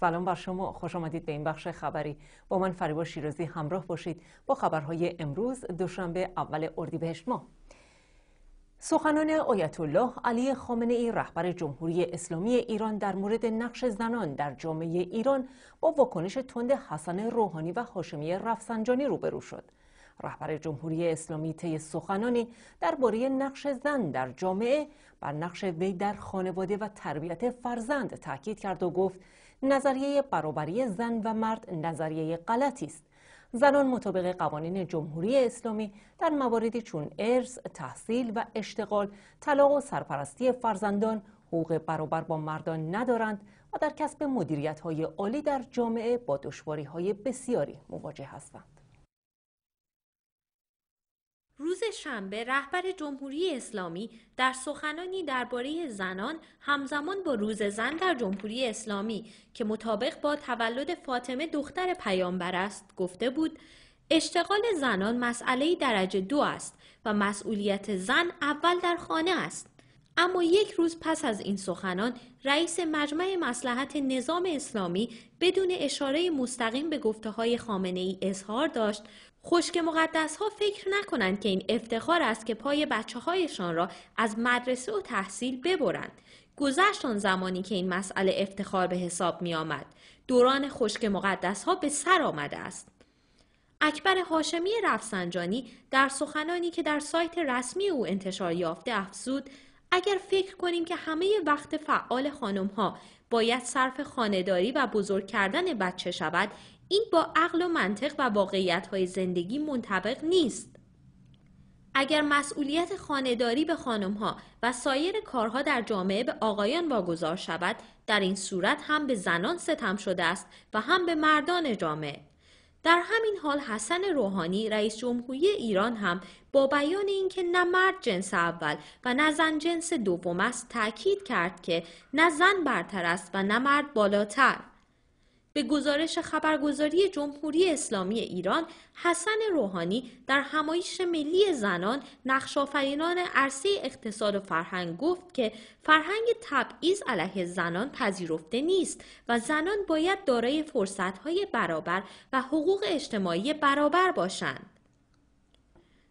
سلام بر شما خوش آمدید به این بخش خبری با من فریبا شیرازی همراه باشید با خبرهای امروز دوشنبه اول اردیبهشت ماه سخنان آیت الله علی خامنه ای رهبر جمهوری اسلامی ایران در مورد نقش زنان در جامعه ایران با واکنش تند حسن روحانی و هاشمی رفسنجانی روبرو شد. رهبر جمهوری اسلامی طی سخنانی درباره نقش زن در جامعه بر نقش وی در خانواده و تربیت فرزند تاکید کرد و گفت نظریه برابری زن و مرد نظریه غلطی است زنان مطابق قوانین جمهوری اسلامی در مواردی چون ارث، تحصیل و اشتغال، طلاق و سرپرستی فرزندان حقوق برابر با مردان ندارند و در کسب مدیریت های عالی در جامعه با دشواری های بسیاری مواجه هستند. روز شنبه رهبر جمهوری اسلامی در سخنانی درباره زنان همزمان با روز زن در جمهوری اسلامی که مطابق با تولد فاطمه دختر پیامبر است گفته بود اشتغال زنان مسئله درجه دو است و مسئولیت زن اول در خانه است اما یک روز پس از این سخنان رئیس مجمع مسلحت نظام اسلامی بدون اشاره مستقیم به گفته های خامنه ای اظهار داشت خشک مقدس ها فکر نکنند که این افتخار است که پای بچه هایشان را از مدرسه و تحصیل ببرند. گذشت آن زمانی که این مسئله افتخار به حساب می آمد. دوران خشک مقدس ها به سر آمده است. اکبر هاشمی رفسنجانی در سخنانی که در سایت رسمی او انتشار یافته افزود اگر فکر کنیم که همه وقت فعال خانم ها باید صرف خانداری و بزرگ کردن بچه شود این با عقل و منطق و های زندگی منطبق نیست. اگر مسئولیت خانهداری به خانمها و سایر کارها در جامعه به آقایان واگذار شود در این صورت هم به زنان ستم شده است و هم به مردان جامعه در همین حال حسن روحانی رئیس جمهوری ایران هم با بیان اینکه نه مرد جنس اول و نه زن جنس دوم است تاکید کرد که نه زن برتر است و نه مرد بالاتر به گزارش خبرگزاری جمهوری اسلامی ایران حسن روحانی در همایش ملی زنان نقشافینان عرصه اقتصاد و فرهنگ گفت که فرهنگ تبعیض علیه زنان پذیرفته نیست و زنان باید دارای فرصتهای برابر و حقوق اجتماعی برابر باشند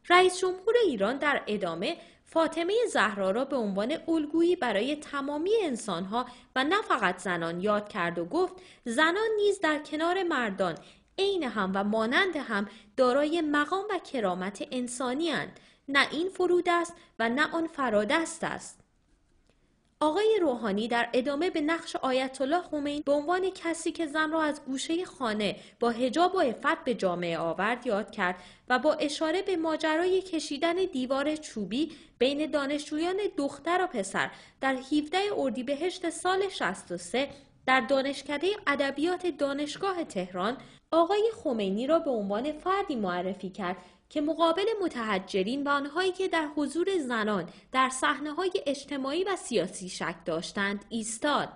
رئیس جمهور ایران در ادامه فاطمه زهرا را به عنوان الگویی برای تمامی انسانها و نه فقط زنان یاد کرد و گفت زنان نیز در کنار مردان عین هم و مانند هم دارای مقام و کرامت انسانی نه این فرود است و نه آن فرادست است آقای روحانی در ادامه به نقش آیت الله خمینی به عنوان کسی که زن را از گوشه خانه با هجاب و عفت به جامعه آورد یاد کرد و با اشاره به ماجرای کشیدن دیوار چوبی بین دانشجویان دختر و پسر در 17 اردیبهشت سال 63 در دانشکده ادبیات دانشگاه تهران آقای خمینی را به عنوان فردی معرفی کرد که مقابل متحجرین و آنهایی که در حضور زنان در صحنه های اجتماعی و سیاسی شک داشتند ایستاد.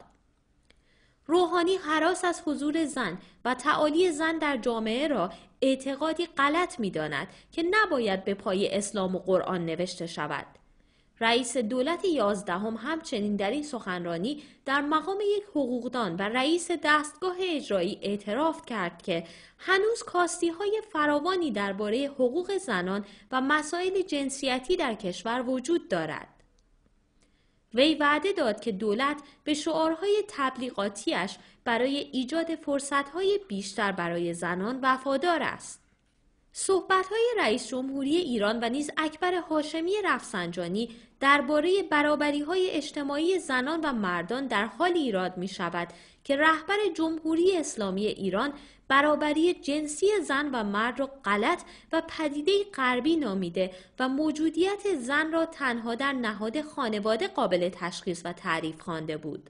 روحانی حراس از حضور زن و تعالی زن در جامعه را اعتقادی غلط می داند که نباید به پای اسلام و قرآن نوشته شود. رئیس دولت یازدهم همچنین در این سخنرانی در مقام یک حقوقدان و رئیس دستگاه اجرایی اعتراف کرد که هنوز کاستی های فراوانی درباره حقوق زنان و مسائل جنسیتی در کشور وجود دارد. وی وعده داد که دولت به شعارهای تبلیغاتیش برای ایجاد فرصتهای بیشتر برای زنان وفادار است. صحبت‌های رئیس جمهوری ایران و نیز اکبر هاشمی رفسنجانی درباره های اجتماعی زنان و مردان در حال ایراد شود که رهبر جمهوری اسلامی ایران برابری جنسی زن و مرد را غلط و پدیده غربی نامیده و موجودیت زن را تنها در نهاد خانواده قابل تشخیص و تعریف خوانده بود.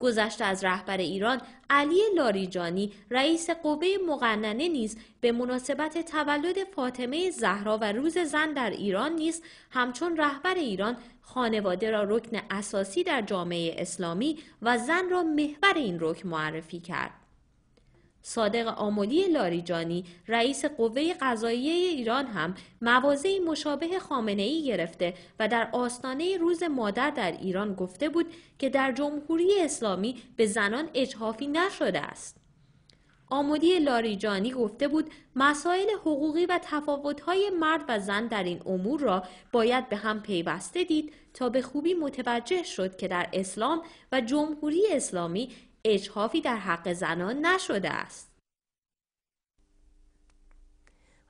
گذشته از رهبر ایران علی لاریجانی رئیس قوه مقننه نیز به مناسبت تولد فاطمه زهرا و روز زن در ایران نیز همچون رهبر ایران خانواده را رکن اساسی در جامعه اسلامی و زن را محور این رکن معرفی کرد صادق آملی لاریجانی رئیس قوه قضایی ایران هم موازه مشابه خامنه ای گرفته و در آستانه روز مادر در ایران گفته بود که در جمهوری اسلامی به زنان اجهافی نشده است. آمودی لاریجانی گفته بود مسائل حقوقی و تفاوتهای مرد و زن در این امور را باید به هم پیوسته دید تا به خوبی متوجه شد که در اسلام و جمهوری اسلامی اجحافی در حق زنان نشده است.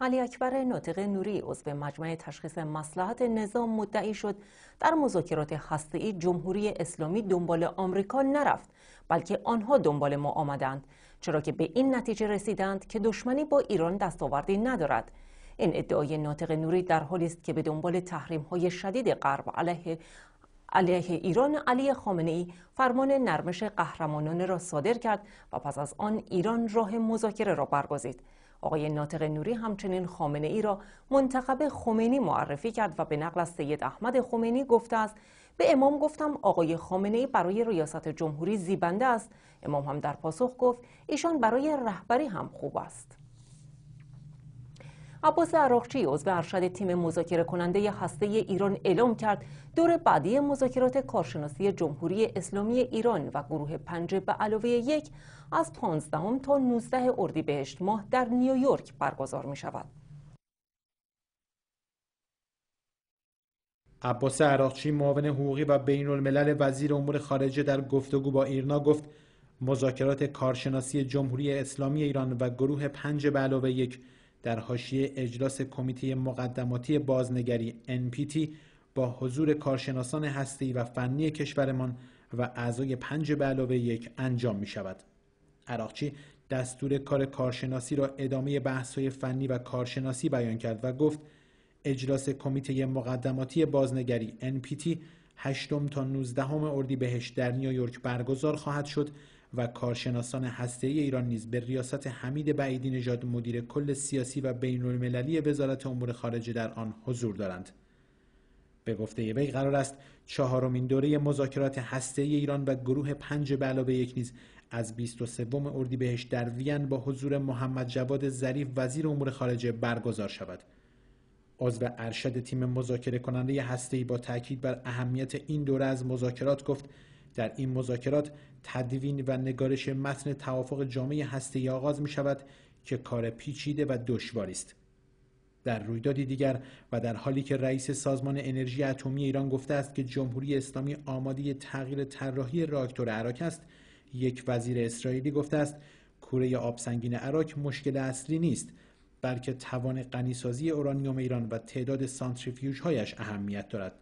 علی اکبر ناطق نوری عضو مجمع تشخیص مصلحت نظام مدعی شد در مذاکرات هسته‌ای جمهوری اسلامی دنبال آمریکا نرفت بلکه آنها دنبال ما آمدند چرا که به این نتیجه رسیدند که دشمنی با ایران دستاوردی ندارد این ادعای ناطق نوری در حالی است که به دنبال تحریم‌های شدید غرب علیه علیه ایران علی خامنه ای فرمان نرمش قهرمانانه را صادر کرد و پس از آن ایران راه مذاکره را برگزید. آقای ناطق نوری همچنین خامنه ای را منتخب خمینی معرفی کرد و به نقل از سید احمد خمینی گفته است به امام گفتم آقای خامنه ای برای ریاست جمهوری زیبنده است امام هم در پاسخ گفت ایشان برای رهبری هم خوب است عباس عراقچی عضو ارشد تیم مذاکره کننده هسته ایران اعلام کرد دور بعدی مذاکرات کارشناسی جمهوری اسلامی ایران و گروه پنج به علاوه یک از 15 تا 19 اردیبهشت ماه در نیویورک برگزار می شود. عباس عراقچی معاون حقوقی و بین الملل وزیر امور خارجه در گفتگو با ایرنا گفت مذاکرات کارشناسی جمهوری اسلامی ایران و گروه پنج به علاوه یک در حاشیه اجلاس کمیته مقدماتی بازنگری NPT با حضور کارشناسان هستی و فنی کشورمان و اعضای پنج به علاوه یک انجام می شود. عراقچی دستور کار کارشناسی را ادامه های فنی و کارشناسی بیان کرد و گفت اجلاس کمیته مقدماتی بازنگری NPT هشتم تا اردی اردیبهشت در نیویورک برگزار خواهد شد و کارشناسان هسته ایران نیز به ریاست حمید بعیدی نژاد مدیر کل سیاسی و بین المللی وزارت امور خارجه در آن حضور دارند. به گفته وی قرار است چهارمین دوره مذاکرات هسته ایران و گروه پنج به علاوه یک نیز از 23 اردیبهشت در وین با حضور محمد جواد ظریف وزیر امور خارجه برگزار شود. عضو ارشد تیم مذاکره کننده هسته‌ای با تاکید بر اهمیت این دوره از مذاکرات گفت در این مذاکرات تدوین و نگارش متن توافق جامعه هسته آغاز می شود که کار پیچیده و دشواری است. در رویدادی دیگر و در حالی که رئیس سازمان انرژی اتمی ایران گفته است که جمهوری اسلامی آماده تغییر طراحی راکتور عراق است یک وزیر اسرائیلی گفته است کوره آبسنگین عراق مشکل اصلی نیست بلکه توان غنیسازی اورانیوم ایران و تعداد سانتریفیوژهایش اهمیت دارد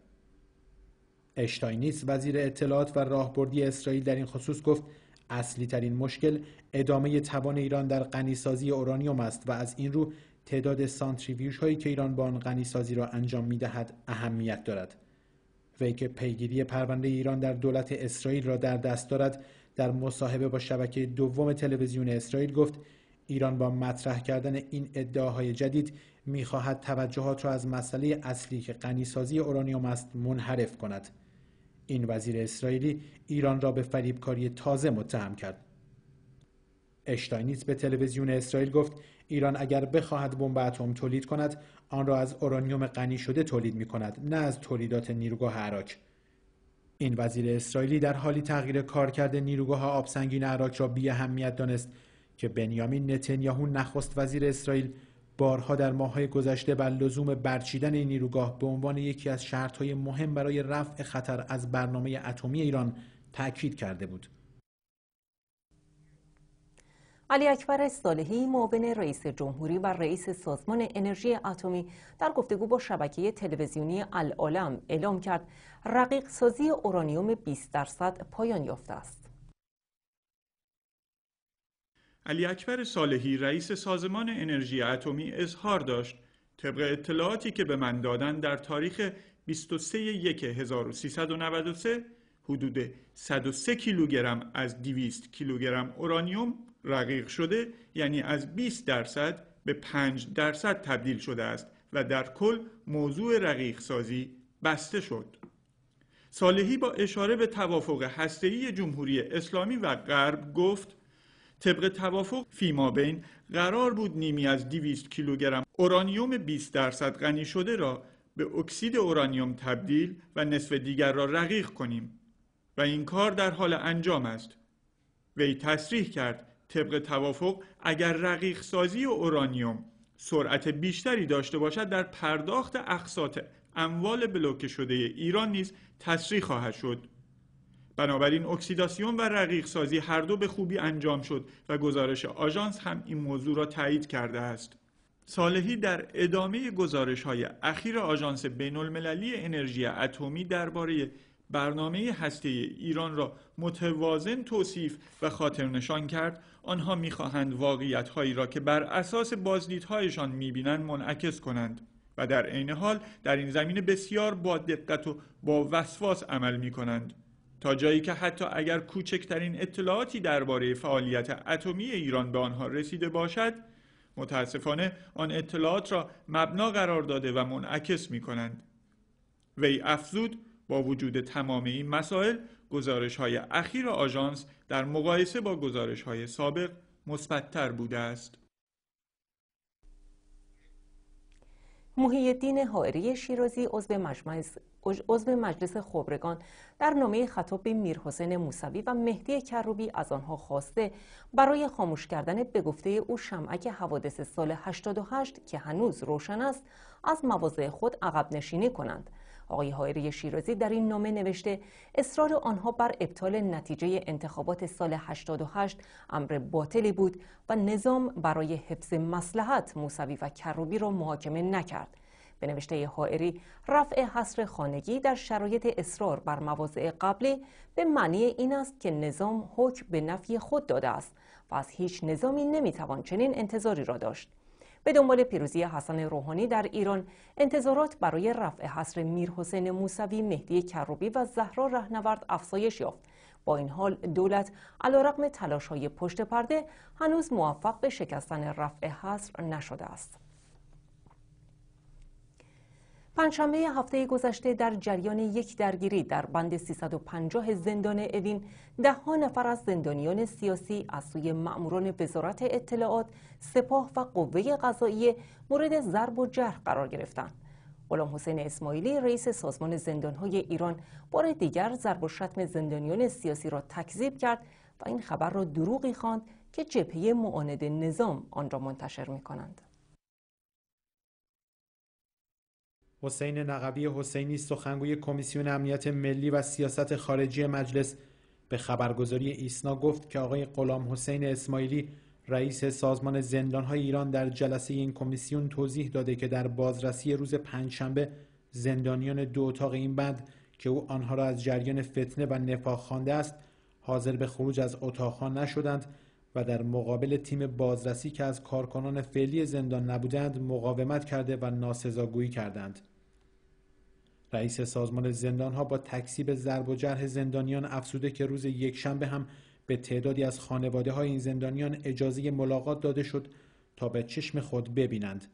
اشتاینیس وزیر اطلاعات و راهبردی اسرائیل در این خصوص گفت اصلی ترین مشکل ادامه توان ایران در غنیسازی اورانیوم است و از این رو تعداد سانتریفیوژ هایی که ایران با آن غنیسازی را انجام می دهد اهمیت دارد وی که پیگیری پرونده ایران در دولت اسرائیل را در دست دارد در مصاحبه با شبکه دوم تلویزیون اسرائیل گفت ایران با مطرح کردن این ادعاهای جدید میخواهد توجهات را از مسئله اصلی که غنیسازی اورانیوم است منحرف کند این وزیر اسرائیلی ایران را به فریبکاری تازه متهم کرد اشتاینیز به تلویزیون اسرائیل گفت ایران اگر بخواهد بمب اتم تولید کند آن را از اورانیوم غنی شده تولید می کند نه از تولیدات نیروگاه عراک این وزیر اسرائیلی در حالی تغییر کرده نیروگاه آبسنگین عراک را بی دانست که بنیامین نتانیاهو نخست وزیر اسرائیل بارها در ماههای گذشته بر لزوم برچیدن این نیروگاه به عنوان یکی از شرطهای مهم برای رفع خطر از برنامه اتمی ایران تاکید کرده بود علی اکبر صالحی معاون رئیس جمهوری و رئیس سازمان انرژی اتمی در گفتگو با شبکه تلویزیونی العالم اعلام کرد رقیق سازی اورانیوم 20 درصد پایان یافته است. علی اکبر صالحی رئیس سازمان انرژی اتمی اظهار داشت طبق اطلاعاتی که به من دادن در تاریخ 23 1393 حدود 103 کیلوگرم از 200 کیلوگرم اورانیوم رقیق شده یعنی از 20 درصد به 5 درصد تبدیل شده است و در کل موضوع رقیق سازی بسته شد. صالحی با اشاره به توافق هسته‌ای جمهوری اسلامی و غرب گفت طبق توافق فیما بین قرار بود نیمی از 200 کیلوگرم اورانیوم 20 درصد غنی شده را به اکسید اورانیوم تبدیل و نصف دیگر را رقیق کنیم و این کار در حال انجام است وی تصریح کرد طبق توافق اگر رقیق سازی اورانیوم سرعت بیشتری داشته باشد در پرداخت اقساط اموال بلوکه شده ایران نیز تصریح خواهد شد بنابراین اکسیداسیون و رقیق سازی هر دو به خوبی انجام شد و گزارش آژانس هم این موضوع را تایید کرده است. صالحی در ادامه گزارش های اخیر آژانس بین المللی انرژی اتمی درباره برنامه هسته ایران را متوازن توصیف و خاطرنشان کرد آنها میخواهند واقعیت هایی را که بر اساس بازدیدهایشان میبینند منعکس کنند و در عین حال در این زمینه بسیار با دقت و با وسواس عمل کنند. تا جایی که حتی اگر کوچکترین اطلاعاتی درباره فعالیت اتمی ایران به آنها رسیده باشد متاسفانه آن اطلاعات را مبنا قرار داده و منعکس می کنند. وی افزود با وجود تمام این مسائل گزارش های اخیر آژانس در مقایسه با گزارش های سابق مثبتتر بوده است. محیدین حائری شیرازی عضو مجمع عضو مجلس خبرگان در نامه خطاب به میرحسین موسوی و مهدی کروبی از آنها خواسته برای خاموش کردن به گفته او شمعک حوادث سال 88 که هنوز روشن است از مواضع خود عقب نشینی کنند آقای حائری شیرازی در این نامه نوشته اصرار آنها بر ابطال نتیجه انتخابات سال 88 امر باطلی بود و نظام برای حفظ مسلحت موسوی و کروبی را محاکمه نکرد به نوشته حائری رفع حصر خانگی در شرایط اصرار بر مواضع قبلی به معنی این است که نظام حکم به نفی خود داده است و از هیچ نظامی نمیتوان چنین انتظاری را داشت به دنبال پیروزی حسن روحانی در ایران انتظارات برای رفع حصر میرحسین موسوی مهدی کروبی و زهرا رهنورد افزایش یافت با این حال دولت علیرغم تلاش‌های پشت پرده هنوز موفق به شکستن رفع حصر نشده است پنجشنبه هفته گذشته در جریان یک درگیری در بند 350 زندان اوین دهها نفر از زندانیان سیاسی از سوی مأموران وزارت اطلاعات، سپاه و قوه قضاییه مورد ضرب و جرح قرار گرفتند. غلام حسین اسماعیلی رئیس سازمان زندانهای ایران بار دیگر ضرب و شتم زندانیان سیاسی را تکذیب کرد و این خبر را دروغی خواند که جبهه معاند نظام آن را منتشر می کنند. حسین نقوی حسینی سخنگوی کمیسیون امنیت ملی و سیاست خارجی مجلس به خبرگزاری ایسنا گفت که آقای قلام حسین اسماعیلی رئیس سازمان زندانهای ایران در جلسه این کمیسیون توضیح داده که در بازرسی روز پنجشنبه زندانیان دو اتاق این بند که او آنها را از جریان فتنه و نفاق خوانده است حاضر به خروج از اتاقها نشدند و در مقابل تیم بازرسی که از کارکنان فعلی زندان نبودند مقاومت کرده و ناسزاگویی کردند. رئیس سازمان زندان ها با تکسیب ضرب و جرح زندانیان افسوده که روز یکشنبه هم به تعدادی از خانواده های این زندانیان اجازه ملاقات داده شد تا به چشم خود ببینند.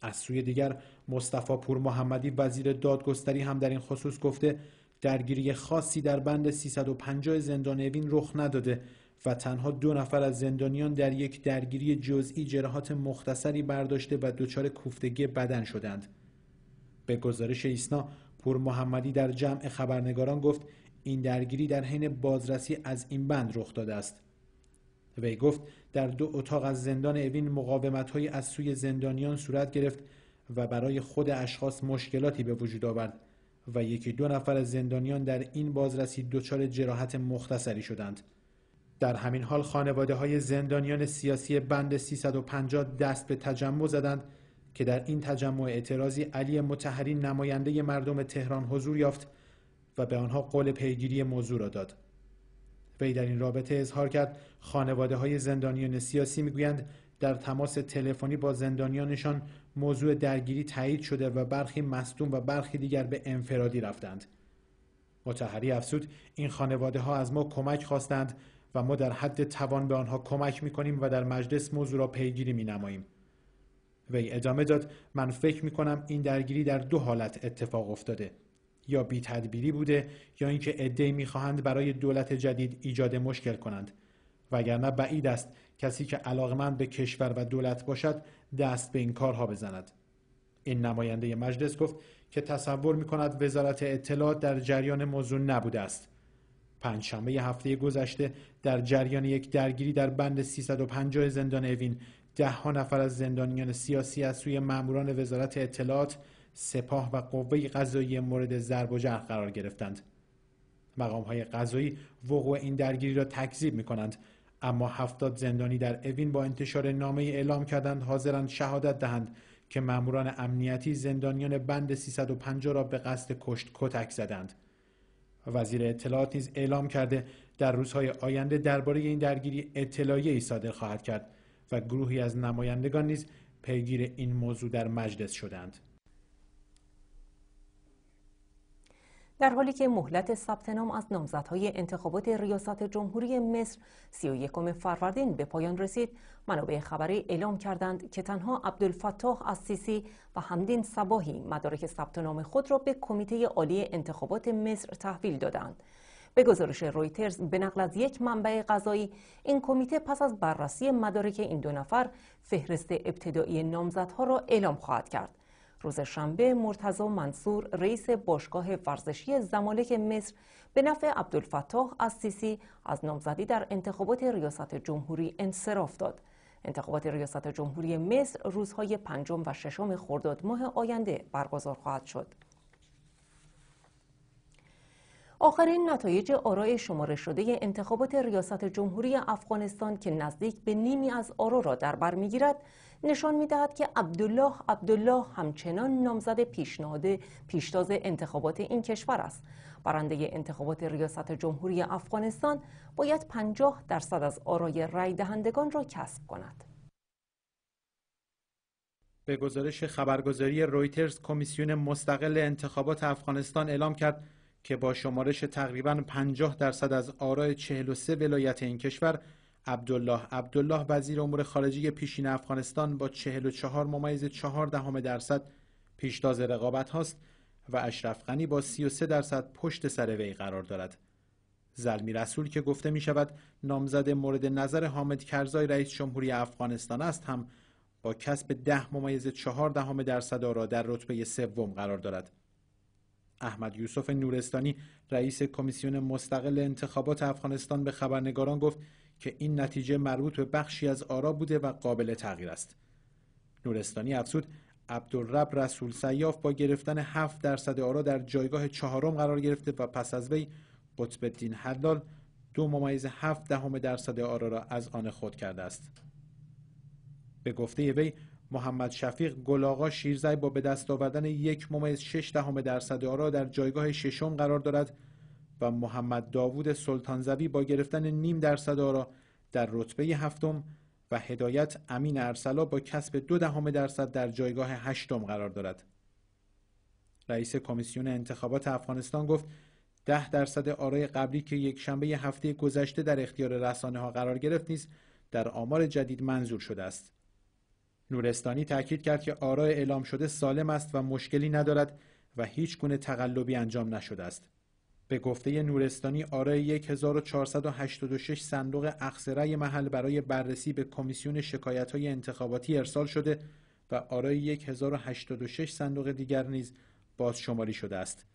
از سوی دیگر مصطفی پور محمدی وزیر دادگستری هم در این خصوص گفته درگیری خاصی در بند 350 زندان اوین رخ نداده و تنها دو نفر از زندانیان در یک درگیری جزئی جراحات مختصری برداشته و دچار کوفتگی بدن شدند. به گزارش ایسنا پور محمدی در جمع خبرنگاران گفت این درگیری در حین بازرسی از این بند رخ داده است. وی گفت در دو اتاق از زندان اوین مقاومت از سوی زندانیان صورت گرفت و برای خود اشخاص مشکلاتی به وجود آورد و یکی دو نفر از زندانیان در این بازرسی دچار جراحت مختصری شدند. در همین حال خانواده های زندانیان سیاسی بند 350 دست به تجمع زدند که در این تجمع اعتراضی علی متحری نماینده مردم تهران حضور یافت و به آنها قول پیگیری موضوع را داد. وی در این رابطه اظهار کرد خانواده های زندانیان سیاسی میگویند در تماس تلفنی با زندانیانشان موضوع درگیری تایید شده و برخی مصدوم و برخی دیگر به انفرادی رفتند. متحری افسود این خانواده ها از ما کمک خواستند و ما در حد توان به آنها کمک می کنیم و در مجلس موضوع را پیگیری می نماییم. وی ادامه داد من فکر می کنم این درگیری در دو حالت اتفاق افتاده یا بی تدبیری بوده یا اینکه می میخواهند برای دولت جدید ایجاد مشکل کنند وگرنه بعید است کسی که علاقمند به کشور و دولت باشد دست به این کارها بزند این نماینده مجلس گفت که تصور می کند وزارت اطلاعات در جریان موضوع نبوده است پنجشنبه هفته گذشته در جریان یک درگیری در بند 350 زندان اوین ده ها نفر از زندانیان سیاسی از سوی ماموران وزارت اطلاعات سپاه و قوه قضایی مورد ضرب و جرح قرار گرفتند مقام های قضایی وقوع این درگیری را تکذیب می کنند اما هفتاد زندانی در اوین با انتشار نامه اعلام کردند حاضرند شهادت دهند که ماموران امنیتی زندانیان بند 350 را به قصد کشت کتک زدند وزیر اطلاعات نیز اعلام کرده در روزهای آینده درباره این درگیری اطلاعیه ای صادر خواهد کرد و گروهی از نمایندگان نیز پیگیر این موضوع در مجلس شدند. در حالی که مهلت ثبت نام از نامزدهای انتخابات ریاست جمهوری مصر 31 فروردین به پایان رسید منابع خبری اعلام کردند که تنها عبدالفتاح السیسی و همدین سباهی مدارک ثبت نام خود را به کمیته عالی انتخابات مصر تحویل دادند به گزارش رویترز به نقل از یک منبع غذایی این کمیته پس از بررسی مدارک این دو نفر فهرست ابتدایی نامزدها را اعلام خواهد کرد روز شنبه مرتزا منصور رئیس باشگاه ورزشی زمالک مصر به نفع عبدالفتاح از سیسی از نامزدی در انتخابات ریاست جمهوری انصراف داد. انتخابات ریاست جمهوری مصر روزهای پنجم و ششم خرداد ماه آینده برگزار خواهد شد. آخرین نتایج آرای شماره شده انتخابات ریاست جمهوری افغانستان که نزدیک به نیمی از آرا را در بر میگیرد نشان میدهد که عبدالله عبدالله همچنان نامزد پیشنهاد پیشتاز انتخابات این کشور است برنده انتخابات ریاست جمهوری افغانستان باید 50 درصد از آرای رای دهندگان را کسب کند به گزارش خبرگزاری رویترز کمیسیون مستقل انتخابات افغانستان اعلام کرد که با شمارش تقریبا 50 درصد از آرای 43 ولایت این کشور عبدالله عبدالله وزیر امور خارجی پیشین افغانستان با 44 ممیز 4 دهم درصد پیشتاز رقابت هاست و اشرف غنی با 33 درصد پشت سر وی قرار دارد. زلمی رسول که گفته می شود نامزد مورد نظر حامد کرزای رئیس جمهوری افغانستان است هم با کسب ده ممیز چهار دهم درصد آرا در رتبه سوم قرار دارد. احمد یوسف نورستانی رئیس کمیسیون مستقل انتخابات افغانستان به خبرنگاران گفت که این نتیجه مربوط به بخشی از آرا بوده و قابل تغییر است نورستانی افزود عبدالرب رسول سیاف با گرفتن 7 درصد آرا در جایگاه چهارم قرار گرفته و پس از وی قطب الدین حلال دو ممیز هفت دهم درصد آرا را از آن خود کرده است به گفته وی محمد شفیق گلاغا شیرزای با به دست آوردن یک ممیز شش دهم درصد آرا در جایگاه ششم قرار دارد و محمد داوود سلطانزوی با گرفتن نیم درصد آرا در رتبه هفتم و هدایت امین ارسلا با کسب دو دهم درصد در جایگاه هشتم قرار دارد. رئیس کمیسیون انتخابات افغانستان گفت ده درصد آرای قبلی که یک شنبه هفته گذشته در اختیار رسانه ها قرار گرفت نیز در آمار جدید منظور شده است. نورستانی تاکید کرد که آرای اعلام شده سالم است و مشکلی ندارد و هیچ گونه تقلبی انجام نشده است. به گفته نورستانی آرای 1486 صندوق اخسرای محل برای بررسی به کمیسیون شکایت های انتخاباتی ارسال شده و آرای 1086 صندوق دیگر نیز شماری شده است.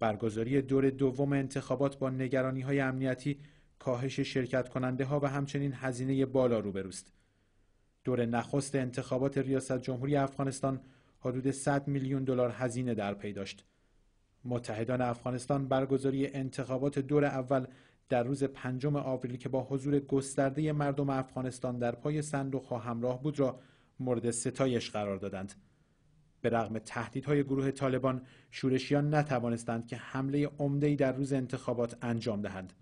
برگزاری دور دوم انتخابات با نگرانی های امنیتی کاهش شرکت کننده ها و همچنین هزینه بالا روبروست. دور نخست انتخابات ریاست جمهوری افغانستان حدود 100 میلیون دلار هزینه در پی داشت. متحدان افغانستان برگزاری انتخابات دور اول در روز پنجم آوریل که با حضور گسترده مردم افغانستان در پای صندوق ها همراه بود را مورد ستایش قرار دادند. به رغم تهدیدهای گروه طالبان شورشیان نتوانستند که حمله عمده‌ای در روز انتخابات انجام دهند.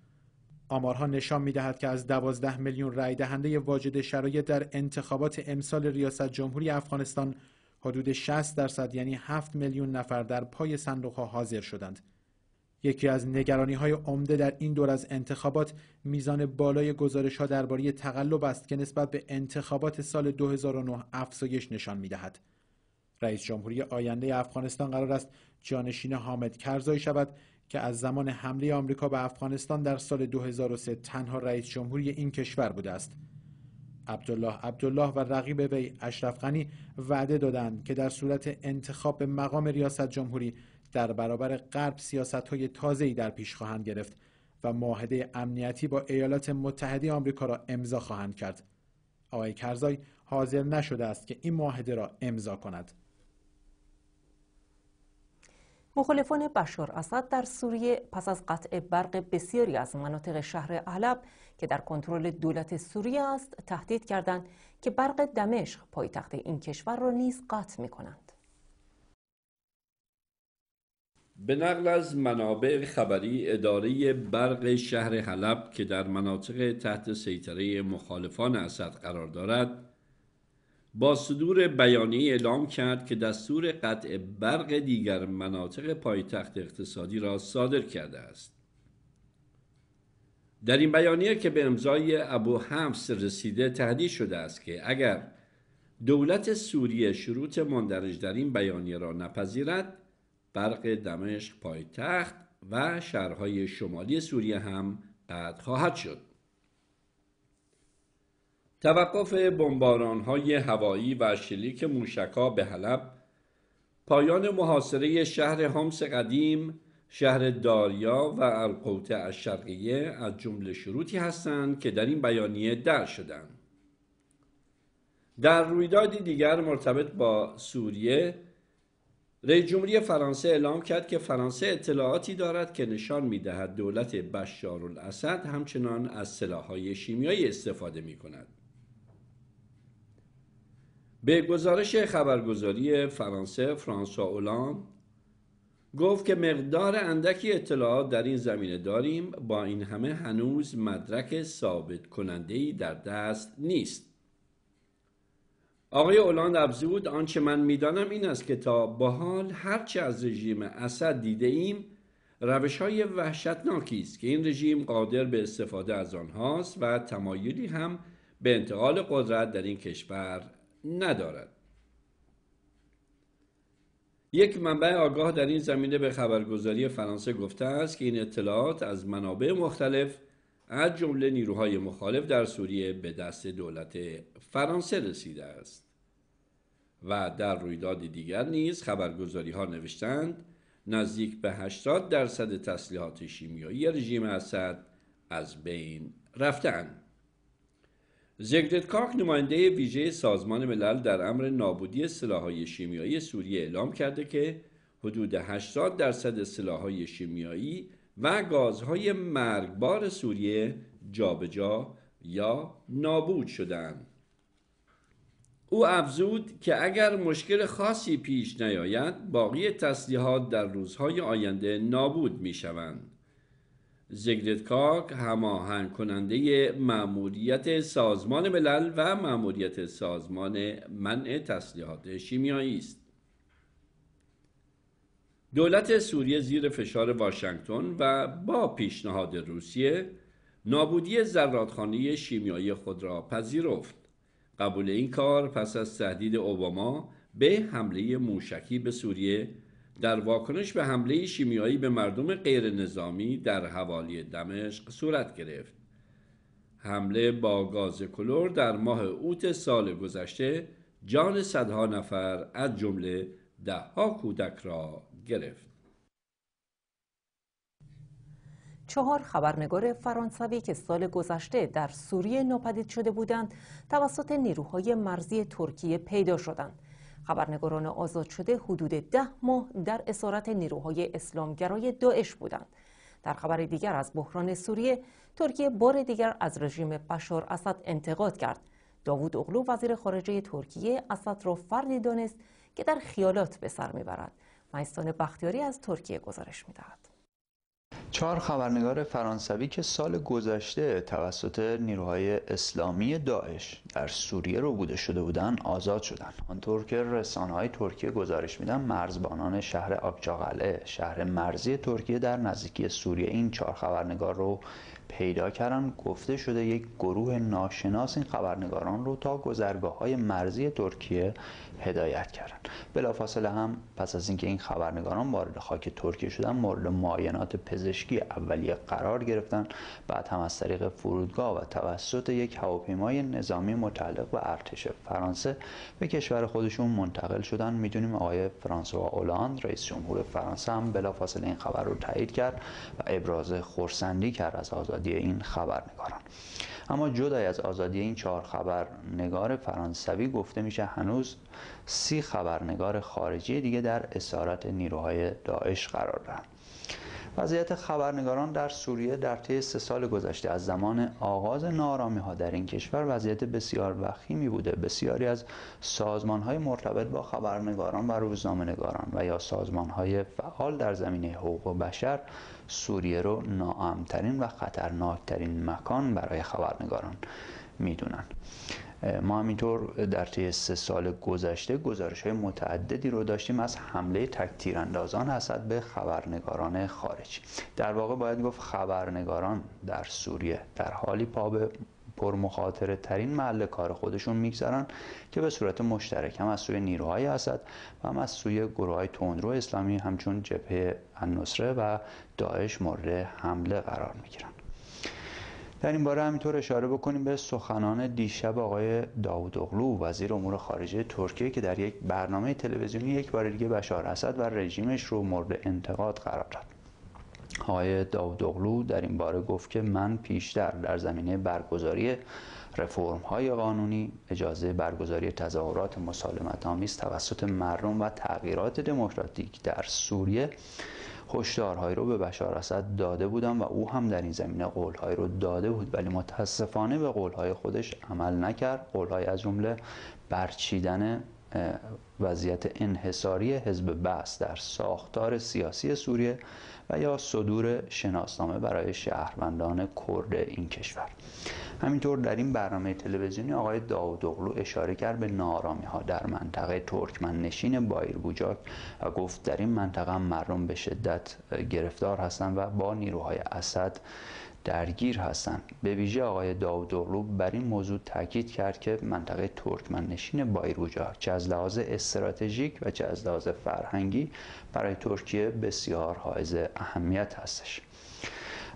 آمارها نشان می دهد که از 12 میلیون رای دهنده واجد شرایط در انتخابات امسال ریاست جمهوری افغانستان حدود 60 درصد یعنی 7 میلیون نفر در پای صندوق ها حاضر شدند. یکی از نگرانی های عمده در این دور از انتخابات میزان بالای گزارش ها درباره تقلب است که نسبت به انتخابات سال 2009 افزایش نشان می دهد. رئیس جمهوری آینده افغانستان قرار است جانشین حامد کرزای شود که از زمان حمله آمریکا به افغانستان در سال 2003 تنها رئیس جمهوری این کشور بوده است. عبدالله عبدالله و رقیب وی اشرف غنی وعده دادند که در صورت انتخاب به مقام ریاست جمهوری در برابر غرب سیاست‌های تازه‌ای در پیش خواهند گرفت و معاهده امنیتی با ایالات متحده آمریکا را امضا خواهند کرد. آقای کرزای حاضر نشده است که این معاهده را امضا کند. مخالفان بشار اسد در سوریه پس از قطع برق بسیاری از مناطق شهر علب که در کنترل دولت سوریه است تهدید کردند که برق دمشق پایتخت این کشور را نیز قطع می کنند. به نقل از منابع خبری اداره برق شهر حلب که در مناطق تحت سیطره مخالفان اسد قرار دارد با صدور بیانیه اعلام کرد که دستور قطع برق دیگر مناطق پایتخت اقتصادی را صادر کرده است در این بیانیه که به امضای ابو همس رسیده تهدید شده است که اگر دولت سوریه شروط مندرج در این بیانیه را نپذیرد برق دمشق پایتخت و شهرهای شمالی سوریه هم قطع خواهد شد توقف بمباران های هوایی و شلیک موشکا به حلب پایان محاصره شهر حمص قدیم شهر داریا و القوطه الشرقیه از جمله شروطی هستند که در این بیانیه در شدند در رویدادی دیگر مرتبط با سوریه رئیس جمهوری فرانسه اعلام کرد که فرانسه اطلاعاتی دارد که نشان می‌دهد دولت بشار الاسد همچنان از سلاح‌های شیمیایی استفاده می‌کند. به گزارش خبرگزاری فرانسه فرانسوا اولان گفت که مقدار اندکی اطلاعات در این زمینه داریم با این همه هنوز مدرک ثابت کننده در دست نیست آقای اولاند افزود آنچه من میدانم این است که تا با حال هرچه از رژیم اسد دیده ایم روش های وحشتناکی است که این رژیم قادر به استفاده از آنهاست و تمایلی هم به انتقال قدرت در این کشور ندارد یک منبع آگاه در این زمینه به خبرگزاری فرانسه گفته است که این اطلاعات از منابع مختلف از جمله نیروهای مخالف در سوریه به دست دولت فرانسه رسیده است و در رویداد دیگر نیز خبرگزاری ها نوشتند نزدیک به 80 درصد تسلیحات شیمیایی رژیم اسد از بین رفتند زگدت کاک نماینده ویژه سازمان ملل در امر نابودی سلاحهای شیمیایی سوریه اعلام کرده که حدود 80 درصد سلاحهای شیمیایی و گازهای مرگبار سوریه جابجا جا یا نابود شدند. او افزود که اگر مشکل خاصی پیش نیاید باقی تسلیحات در روزهای آینده نابود می شوند. زگردکاک هماهنگ کننده مأموریت سازمان ملل و مأموریت سازمان منع تسلیحات شیمیایی است دولت سوریه زیر فشار واشنگتن و با پیشنهاد روسیه نابودی زرادخانه شیمیایی خود را پذیرفت قبول این کار پس از تهدید اوباما به حمله موشکی به سوریه در واکنش به حمله شیمیایی به مردم غیر نظامی در حوالی دمشق صورت گرفت. حمله با گاز کلور در ماه اوت سال گذشته جان صدها نفر از جمله دهها کودک را گرفت. چهار خبرنگار فرانسوی که سال گذشته در سوریه ناپدید شده بودند توسط نیروهای مرزی ترکیه پیدا شدند. خبرنگاران آزاد شده حدود ده ماه در اسارت نیروهای اسلامگرای داعش بودند. در خبر دیگر از بحران سوریه، ترکیه بار دیگر از رژیم بشار اسد انتقاد کرد. داوود اغلو وزیر خارجه ترکیه اسد را فردی دانست که در خیالات به سر میبرد. مایستان بختیاری از ترکیه گزارش میدهد. چهار خبرنگار فرانسوی که سال گذشته توسط نیروهای اسلامی داعش در سوریه بوده شده بودند آزاد شدند آنطور که های ترکیه گزارش میدن مرزبانان شهر آبجاغله، شهر مرزی ترکیه در نزدیکی سوریه این چهار خبرنگار رو پیدا کردن گفته شده یک گروه ناشناس این خبرنگاران رو تا گذرگاه های مرزی ترکیه هدایت کردن. بلافاصله هم پس از اینکه این خبرنگاران وارد خاک ترکیه شدن مورد معاینات پزشکی اولیه قرار گرفتن بعد هم از طریق فرودگاه و توسط یک هواپیمای نظامی متعلق به ارتش فرانسه به کشور خودشون منتقل شدن میدونیم آقای فرانسوا اولاند رئیس جمهور فرانسه هم بلافاصله این خبر رو تایید کرد و ابراز خرسندی کرد از آزادی این خبرنگاران اما جدای از آزادی این چهار خبرنگار فرانسوی گفته میشه هنوز سی خبرنگار خارجی دیگه در اسارت نیروهای داعش قرار دارند وضعیت خبرنگاران در سوریه در طی سه سال گذشته از زمان آغاز نارامی ها در این کشور وضعیت بسیار وخیمی بوده بسیاری از سازمان های مرتبط با خبرنگاران و روزنامه‌نگاران و یا سازمان های فعال در زمینه حقوق بشر سوریه رو ناامترین و خطرناکترین مکان برای خبرنگاران میدونن ما همینطور در طی سه سال گذشته گزارش های متعددی رو داشتیم از حمله تکتیراندازان حسد به خبرنگاران خارجی در واقع باید گفت خبرنگاران در سوریه در حالی پا به پر مخاطره ترین محل کار خودشون میگذارن که به صورت مشترک هم از سوی نیروهای اسد و هم از سوی گروه های تندرو اسلامی همچون جبهه النصره و داعش مورد حمله قرار میگیرن در این باره همینطور اشاره بکنیم به سخنان دیشب آقای داود اغلو وزیر امور خارجه ترکیه که در یک برنامه تلویزیونی یک بار دیگه بشار اسد و رژیمش رو مورد انتقاد قرار داد. آقای داود اغلو در این باره گفت که من پیشتر در زمینه برگزاری رفورم های قانونی اجازه برگزاری تظاهرات مسالمت آمیز توسط مردم و تغییرات دموکراتیک در سوریه هشدارهایی رو به بشار اسد داده بودم و او هم در این زمینه قولهایی رو داده بود ولی متاسفانه به قولهای خودش عمل نکرد قولهای از جمله برچیدن وضعیت انحصاری حزب بس در ساختار سیاسی سوریه و یا صدور شناسنامه برای شهروندان کرد این کشور همینطور در این برنامه تلویزیونی آقای اغلو اشاره کرد به نارامی ها در منطقه ترکمن نشین بایر و گفت در این منطقه مردم به شدت گرفتار هستند و با نیروهای اسد درگیر هستند به ویژه آقای اغلو بر این موضوع تاکید کرد که منطقه ترکمن نشین بایروجا چه از لحاظ استراتژیک و چه از لحاظ فرهنگی برای ترکیه بسیار حائز اهمیت هستش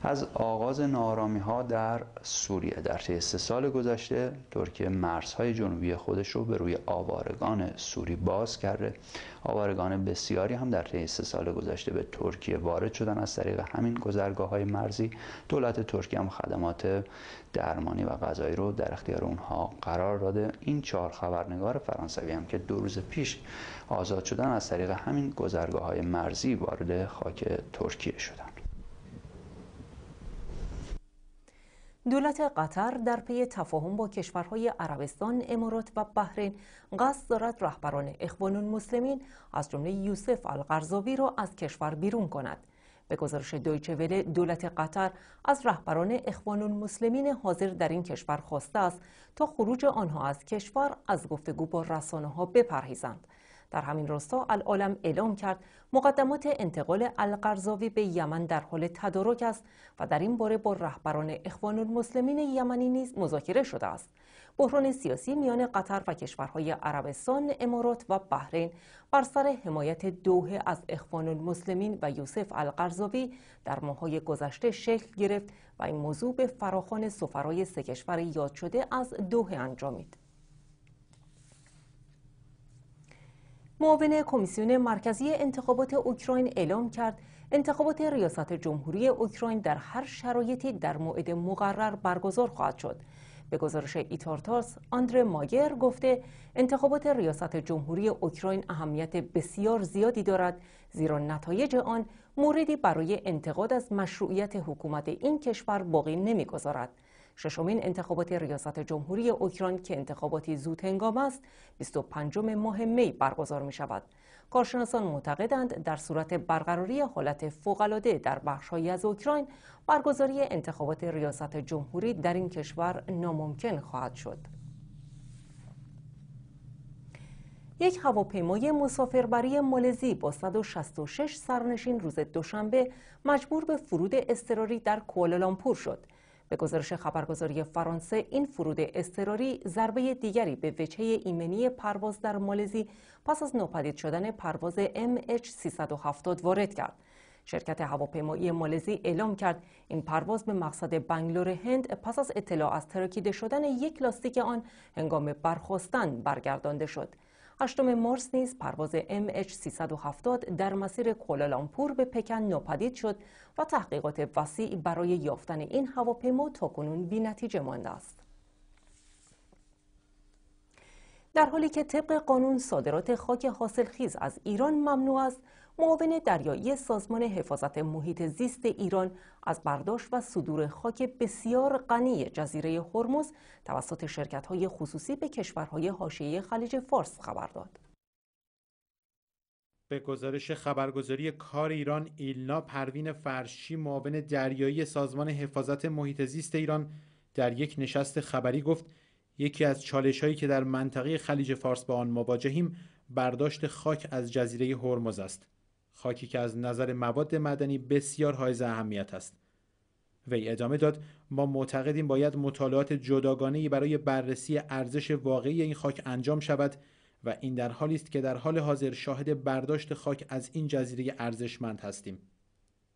از آغاز نارامی ها در سوریه در طی سه سال گذشته ترکیه مرزهای جنوبی خودش رو به روی آوارگان سوری باز کرده آوارگان بسیاری هم در طی سه سال گذشته به ترکیه وارد شدن از طریق همین گذرگاه های مرزی دولت ترکیه هم خدمات درمانی و غذایی رو در اختیار اونها قرار داده این چهار خبرنگار فرانسوی هم که دو روز پیش آزاد شدن از طریق همین گذرگاه های مرزی وارد خاک ترکیه شدن دولت قطر در پی تفاهم با کشورهای عربستان، امارات و بحرین قصد دارد رهبران اخوان المسلمین از جمله یوسف القرضاوی را از کشور بیرون کند. به گزارش دویچه وله دولت قطر از رهبران اخوان المسلمین حاضر در این کشور خواسته است تا خروج آنها از کشور از گفتگو با رسانه ها بپرهیزند. در همین راستا العالم اعلام کرد مقدمات انتقال القرضاوی به یمن در حال تدارک است و در این باره با رهبران اخوان المسلمین یمنی نیز مذاکره شده است بحران سیاسی میان قطر و کشورهای عربستان امارات و بحرین بر سر حمایت دوه از اخوان المسلمین و یوسف القرضاوی در ماههای گذشته شکل گرفت و این موضوع به فراخان سفرای سه کشور یاد شده از دوه انجامید معاون کمیسیون مرکزی انتخابات اوکراین اعلام کرد انتخابات ریاست جمهوری اوکراین در هر شرایطی در موعد مقرر برگزار خواهد شد. به گزارش ایتارتاس، آندر ماگر گفته انتخابات ریاست جمهوری اوکراین اهمیت بسیار زیادی دارد زیرا نتایج آن موردی برای انتقاد از مشروعیت حکومت این کشور باقی نمیگذارد. ششمین انتخابات ریاست جمهوری اوکراین که انتخاباتی زود هنگام است 25 ماه می برگزار می شود کارشناسان معتقدند در صورت برقراری حالت فوقالعاده در بخشهایی از اوکراین برگزاری انتخابات ریاست جمهوری در این کشور ناممکن خواهد شد یک هواپیمای مسافربری مالزی با 166 سرنشین روز دوشنبه مجبور به فرود اضطراری در کوالالامپور شد. به گزارش خبرگزاری فرانسه این فرود اضطراری ضربه دیگری به وجهه ایمنی پرواز در مالزی پس از ناپدید شدن پرواز MH370 وارد کرد. شرکت هواپیمایی مالزی اعلام کرد این پرواز به مقصد بنگلور هند پس از اطلاع از ترکیده شدن یک لاستیک آن هنگام برخواستن برگردانده شد. هشتم مارس نیز پرواز MH370 در مسیر کولالامپور به پکن ناپدید شد و تحقیقات وسیع برای یافتن این هواپیما تاکنون نتیجه مانده است. در حالی که طبق قانون صادرات خاک حاصلخیز از ایران ممنوع است معاون دریایی سازمان حفاظت محیط زیست ایران از برداشت و صدور خاک بسیار غنی جزیره هرمز توسط شرکت‌های خصوصی به کشورهای حاشیه خلیج فارس خبر داد. به گزارش خبرگزاری کار ایران ایلنا پروین فرشی معاون دریایی سازمان حفاظت محیط زیست ایران در یک نشست خبری گفت یکی از چالش هایی که در منطقه خلیج فارس با آن مواجهیم برداشت خاک از جزیره هرمز است خاکی که از نظر مواد مدنی بسیار حائز اهمیت است وی ادامه داد ما معتقدیم باید مطالعات جداگانه برای بررسی ارزش واقعی این خاک انجام شود و این در حالی است که در حال حاضر شاهد برداشت خاک از این جزیره ارزشمند هستیم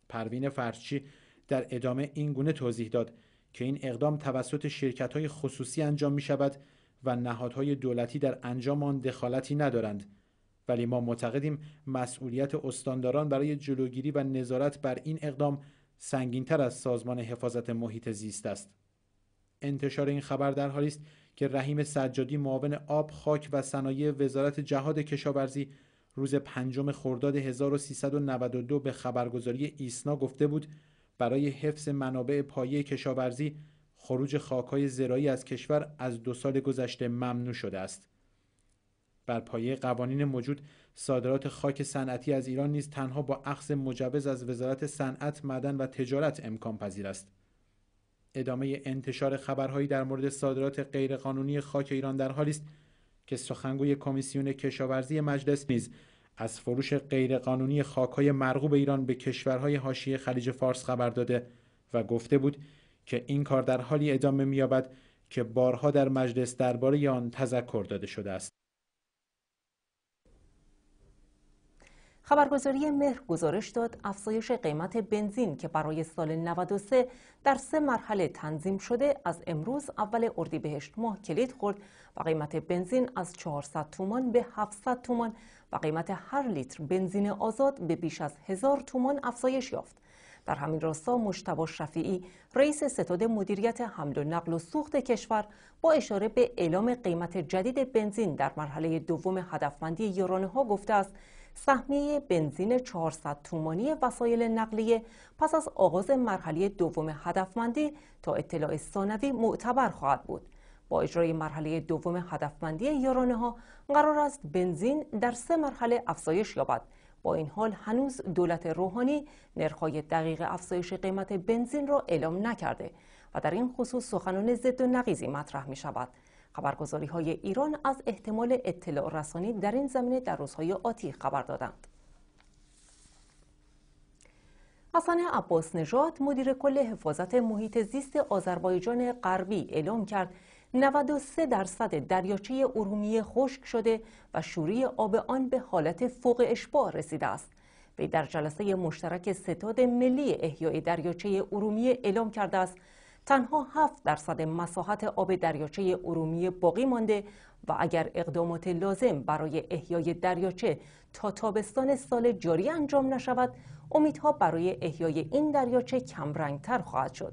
پروین فرچی در ادامه این گونه توضیح داد که این اقدام توسط شرکت های خصوصی انجام می شود و نهادهای دولتی در انجام آن دخالتی ندارند ولی ما معتقدیم مسئولیت استانداران برای جلوگیری و نظارت بر این اقدام سنگینتر از سازمان حفاظت محیط زیست است انتشار این خبر در حالی است که رحیم سجادی معاون آب خاک و صنایع وزارت جهاد کشاورزی روز پنجم خرداد 1392 به خبرگزاری ایسنا گفته بود برای حفظ منابع پایه کشاورزی خروج خاکهای زرایی از کشور از دو سال گذشته ممنوع شده است بر پایه قوانین موجود صادرات خاک صنعتی از ایران نیز تنها با اخذ مجوز از وزارت صنعت معدن و تجارت امکان پذیر است ادامه انتشار خبرهایی در مورد صادرات غیرقانونی خاک ایران در حالی است که سخنگوی کمیسیون کشاورزی مجلس نیز از فروش غیرقانونی خاکهای مرغوب ایران به کشورهای حاشیه خلیج فارس خبر داده و گفته بود که این کار در حالی ادامه مییابد که بارها در مجلس درباره آن تذکر داده شده است خبرگزاری مهر گزارش داد افزایش قیمت بنزین که برای سال 93 در سه مرحله تنظیم شده از امروز اول اردیبهشت ماه کلید خورد و قیمت بنزین از 400 تومان به 700 تومان و قیمت هر لیتر بنزین آزاد به بیش از 1000 تومان افزایش یافت. در همین راستا مشتبه شفیعی رئیس ستاد مدیریت حمل و نقل و سوخت کشور با اشاره به اعلام قیمت جدید بنزین در مرحله دوم هدفمندی یارانه ها گفته است سهمیه بنزین 400 تومانی وسایل نقلیه پس از آغاز مرحله دوم هدفمندی تا اطلاع ثانوی معتبر خواهد بود. با اجرای مرحله دوم هدفمندی یارانه ها قرار است بنزین در سه مرحله افزایش یابد با این حال هنوز دولت روحانی نرخ‌های دقیق افزایش قیمت بنزین را اعلام نکرده و در این خصوص سخنان ضد و نقیزی مطرح می شود خبرگزاری های ایران از احتمال اطلاع رسانی در این زمینه در روزهای آتی خبر دادند. حسن عباس نژاد مدیر کل حفاظت محیط زیست آذربایجان غربی اعلام کرد 93 درصد دریاچه ارومیه خشک شده و شوری آب آن به حالت فوق اشباع رسیده است. وی در جلسه مشترک ستاد ملی احیای دریاچه ارومیه اعلام کرده است تنها 7 درصد مساحت آب دریاچه ارومیه باقی مانده و اگر اقدامات لازم برای احیای دریاچه تا تابستان سال جاری انجام نشود امیدها برای احیای این دریاچه تر خواهد شد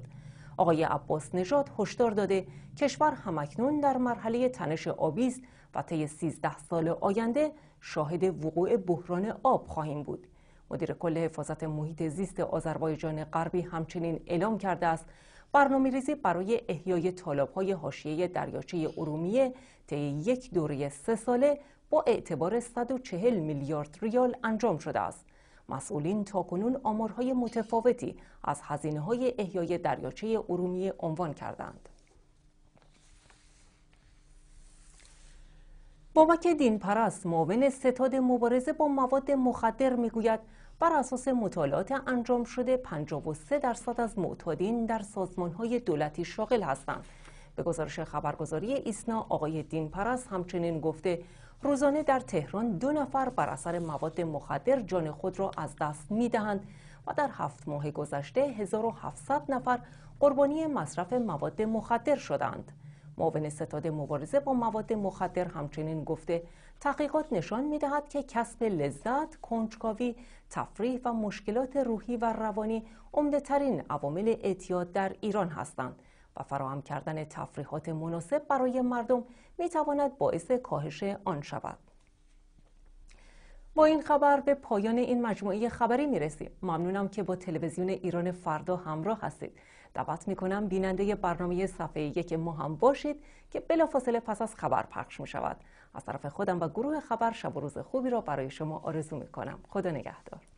آقای عباس نژاد هشدار داده کشور همکنون در مرحله تنش آبی است و طی 13 سال آینده شاهد وقوع بحران آب خواهیم بود مدیر کل حفاظت محیط زیست آذربایجان غربی همچنین اعلام کرده است برنامه ریزی برای احیای های حاشیه دریاچه ارومیه طی یک دوره سه ساله با اعتبار 140 میلیارد ریال انجام شده است. مسئولین تاکنون آمارهای متفاوتی از هزینه های احیای دریاچه ارومیه عنوان کردند. بابک پرست معاون ستاد مبارزه با مواد مخدر میگوید بر اساس مطالعات انجام شده 53 درصد از معتادین در های دولتی شاغل هستند به گزارش خبرگزاری ایسنا آقای دین همچنین گفته روزانه در تهران دو نفر بر اثر مواد مخدر جان خود را از دست می دهند و در هفت ماه گذشته 1700 نفر قربانی مصرف مواد مخدر شدند. معاون ستاد مبارزه با مواد مخدر همچنین گفته تحقیقات نشان می دهد که کسب لذت، کنجکاوی، تفریح و مشکلات روحی و روانی عمدهترین ترین عوامل اعتیاد در ایران هستند و فراهم کردن تفریحات مناسب برای مردم می تواند باعث کاهش آن شود. با این خبر به پایان این مجموعه خبری می رسیم. ممنونم که با تلویزیون ایران فردا همراه هستید. دعوت میکنم بیننده برنامه صفحه یک ما هم باشید که بلافاصله پس از خبر پخش می شود از طرف خودم و گروه خبر شب و روز خوبی را برای شما آرزو می کنم. خدا نگهدار